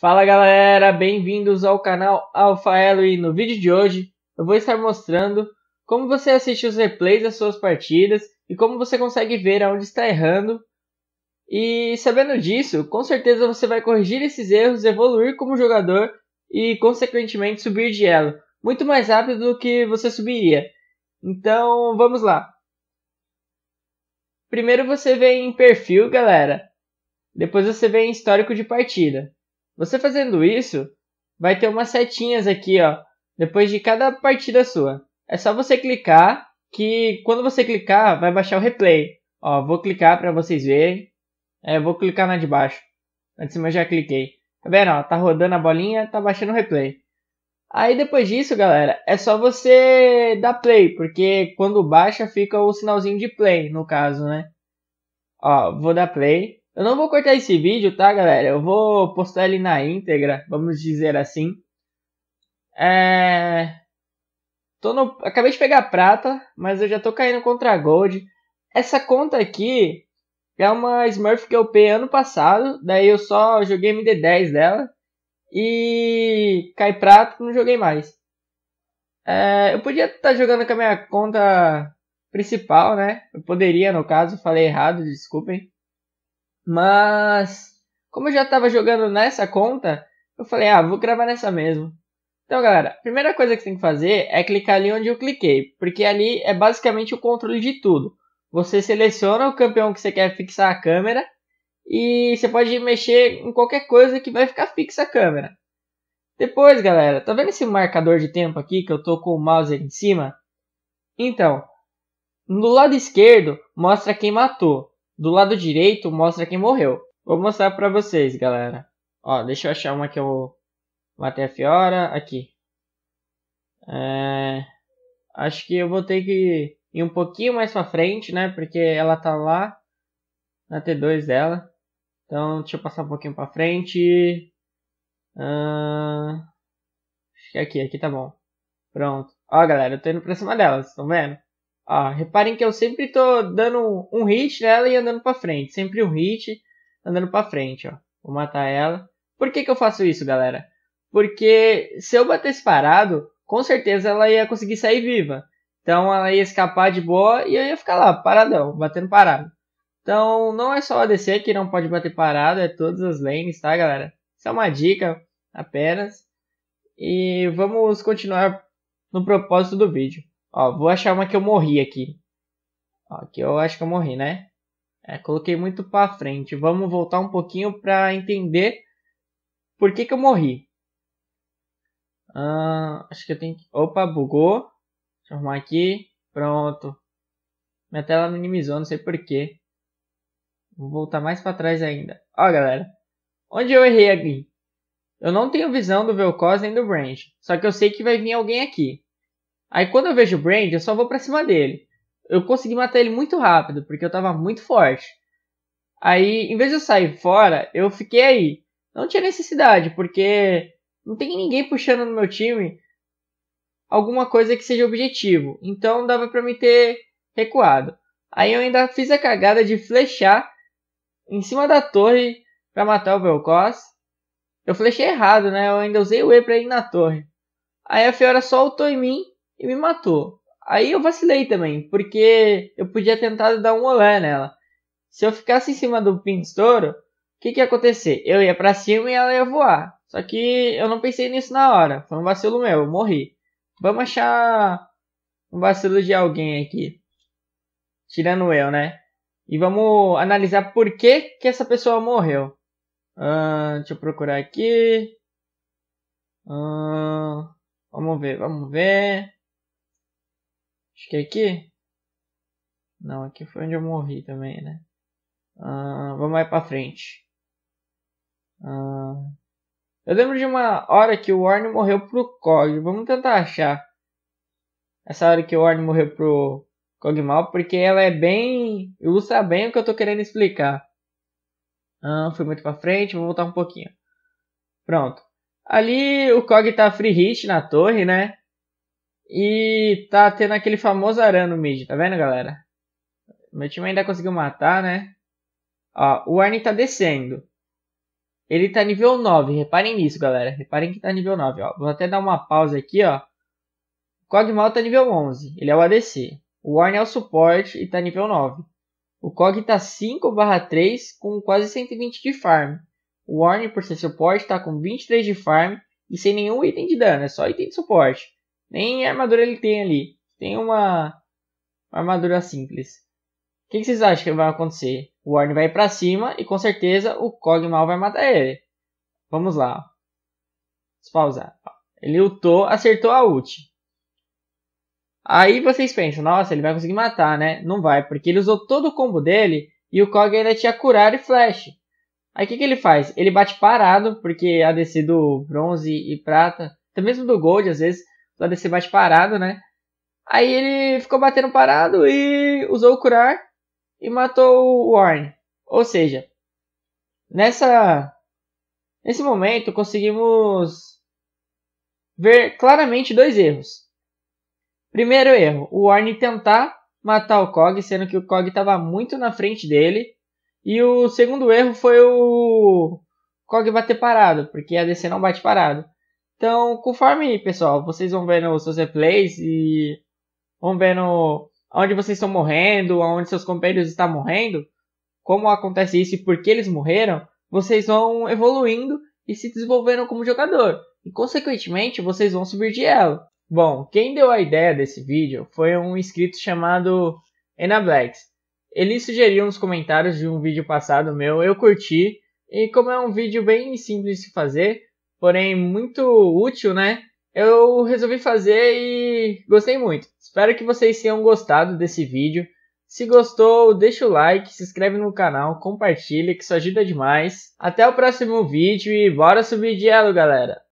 Fala galera, bem-vindos ao canal Alfaelo e no vídeo de hoje eu vou estar mostrando como você assiste os replays das suas partidas e como você consegue ver aonde está errando. E sabendo disso, com certeza você vai corrigir esses erros, evoluir como jogador e consequentemente subir de elo, muito mais rápido do que você subiria. Então, vamos lá. Primeiro você vem em perfil, galera. Depois você vem em histórico de partida. Você fazendo isso, vai ter umas setinhas aqui, ó, depois de cada partida sua. É só você clicar que quando você clicar vai baixar o replay. Ó, vou clicar para vocês verem. É, vou clicar na de baixo. Na de cima eu já cliquei. Tá vendo? Ó, tá rodando a bolinha, tá baixando o replay. Aí depois disso, galera, é só você dar play, porque quando baixa fica o sinalzinho de play, no caso, né? Ó, vou dar play. Eu não vou cortar esse vídeo, tá, galera? Eu vou postar ele na íntegra, vamos dizer assim. É... Tô no... Acabei de pegar prata, mas eu já tô caindo contra gold. Essa conta aqui é uma Smurf que eu peguei ano passado, daí eu só joguei MD10 dela. E cai prata, não joguei mais. É... Eu podia estar tá jogando com a minha conta principal, né? Eu poderia, no caso, falei errado, desculpem. Mas, como eu já estava jogando nessa conta, eu falei, ah, vou gravar nessa mesmo. Então, galera, a primeira coisa que você tem que fazer é clicar ali onde eu cliquei, porque ali é basicamente o controle de tudo. Você seleciona o campeão que você quer fixar a câmera e você pode mexer em qualquer coisa que vai ficar fixa a câmera. Depois, galera, tá vendo esse marcador de tempo aqui que eu tô com o mouse em cima? Então, no lado esquerdo mostra quem matou. Do lado direito mostra quem morreu. Vou mostrar pra vocês, galera. Ó, deixa eu achar uma que eu matei a Fiora. Aqui. É... Acho que eu vou ter que ir um pouquinho mais pra frente, né? Porque ela tá lá na T2 dela. Então, deixa eu passar um pouquinho pra frente. Ah... Acho que é aqui, aqui tá bom. Pronto. Ó, galera, eu tô indo pra cima vocês estão vendo? Ah, reparem que eu sempre estou dando um hit nela e andando para frente. Sempre um hit, andando para frente, ó. Vou matar ela. Por que, que eu faço isso, galera? Porque se eu batesse parado, com certeza ela ia conseguir sair viva. Então ela ia escapar de boa e eu ia ficar lá, paradão, batendo parado. Então não é só a ADC que não pode bater parado, é todas as lanes, tá, galera? Isso é uma dica apenas. E vamos continuar no propósito do vídeo. Ó, vou achar uma que eu morri aqui. Ó, aqui eu acho que eu morri, né? É, coloquei muito para frente. Vamos voltar um pouquinho para entender por que, que eu morri. Ah, acho que eu tenho que... Opa, bugou. Deixa eu arrumar aqui. Pronto. Minha tela minimizou, não sei porquê. Vou voltar mais para trás ainda. Ó, galera. Onde eu errei aqui? Eu não tenho visão do Vel'Koz nem do Branch. Só que eu sei que vai vir alguém aqui. Aí quando eu vejo o Brand, eu só vou para cima dele. Eu consegui matar ele muito rápido, porque eu tava muito forte. Aí, em vez de eu sair fora, eu fiquei aí. Não tinha necessidade, porque não tem ninguém puxando no meu time alguma coisa que seja objetivo. Então dava para me ter recuado. Aí eu ainda fiz a cagada de flechar em cima da torre para matar o Vel'Koz. Eu flechei errado, né? Eu ainda usei o E para ir na torre. Aí a Fiora soltou em mim e me matou. Aí eu vacilei também, porque eu podia tentar dar um olé nela. Se eu ficasse em cima do pin estouro, o que, que ia acontecer? Eu ia para cima e ela ia voar. Só que eu não pensei nisso na hora. Foi um vacilo meu, eu morri. Vamos achar um vacilo de alguém aqui. Tirando eu, né? E vamos analisar por que, que essa pessoa morreu. Uh, deixa eu procurar aqui. Uh, vamos ver, vamos ver. Acho que é aqui. Não, aqui foi onde eu morri também, né? Uh, vamos mais pra frente. Uh, eu lembro de uma hora que o Warren morreu pro Cog. Vamos tentar achar essa hora que o Warren morreu pro Cogmal, porque ela é bem. ilustra bem o que eu tô querendo explicar. Ah, fui muito pra frente, vou voltar um pouquinho. Pronto. Ali o Cog tá free hit na torre, né? E tá tendo aquele famoso Aran no mid, tá vendo, galera? Meu time ainda conseguiu matar, né? Ó, o Arne tá descendo. Ele tá nível 9, reparem nisso, galera. Reparem que tá nível 9, ó. Vou até dar uma pausa aqui, ó. O Cogmal tá nível 11, ele é o ADC. O Arne é o suporte e tá nível 9. O Cog tá 5 3 com quase 120 de farm. O Warren, por ser suporte, tá com 23 de farm e sem nenhum item de dano, é só item de suporte. Nem armadura ele tem ali. Tem uma, uma armadura simples. O que, que, vocês acham que vai acontecer? O Warren vai para cima e com certeza o Cogmal vai matar ele. Vamos lá. pausar. Ele lutou, acertou a ult. Aí vocês pensam, nossa, ele vai conseguir matar, né? Não vai, porque ele usou todo o combo dele e o Kog ainda tinha curar e flash. Aí o que, que ele faz? Ele bate parado, porque a descer do bronze e prata, até mesmo do gold às vezes, lá descer bate parado, né? Aí ele ficou batendo parado e usou o curar e matou o Warren. Ou seja, nessa nesse momento conseguimos ver claramente dois erros. Primeiro erro, o Warren tentar matar o Cog, sendo que o Cog estava muito na frente dele. E o segundo erro foi o Cog bater parado, porque a DC não bate parado. Então, conforme, pessoal, vocês vão vendo os seus replays e vão vendo onde vocês estão morrendo, onde seus companheiros estão morrendo, como acontece isso e por que eles morreram, vocês vão evoluindo e se desenvolvendo como jogador. E, consequentemente, vocês vão subir de elo. Bom, quem deu a ideia desse vídeo foi um inscrito chamado Enablex. Ele sugeriu nos comentários de um vídeo passado meu, eu curti, e como é um vídeo bem simples de fazer, porém muito útil, né? Eu resolvi fazer e gostei muito. Espero que vocês tenham gostado desse vídeo. Se gostou, deixa o like, se inscreve no canal, compartilha, que isso ajuda demais. Até o próximo vídeo e bora subir de elo, galera!